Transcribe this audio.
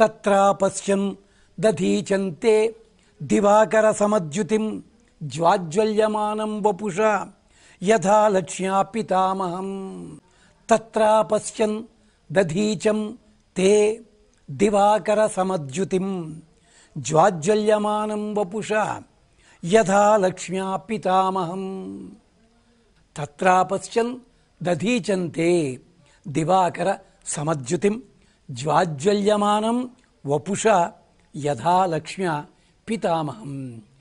तत्रापश्यन् दधीचन्ते दिवाकरसमद्युतिं दिवाकरसमद्युतिम् ज्वाज्ज्वल्यमानम् वपुष यथा लक्ष्म्या पितामहम् तत्रापश्यन् दिवाकरसमद्युतिं ज्वाज्ज्वल्यमानम् वपुष यथा लक्ष्म्या पितामहम् तत्रापश्यन् दधीचन्ते दिवाकरसमद्युतिम् ज्वाज्वल्यमानं वपुषा यथा लक्ष्म्या पितामहम्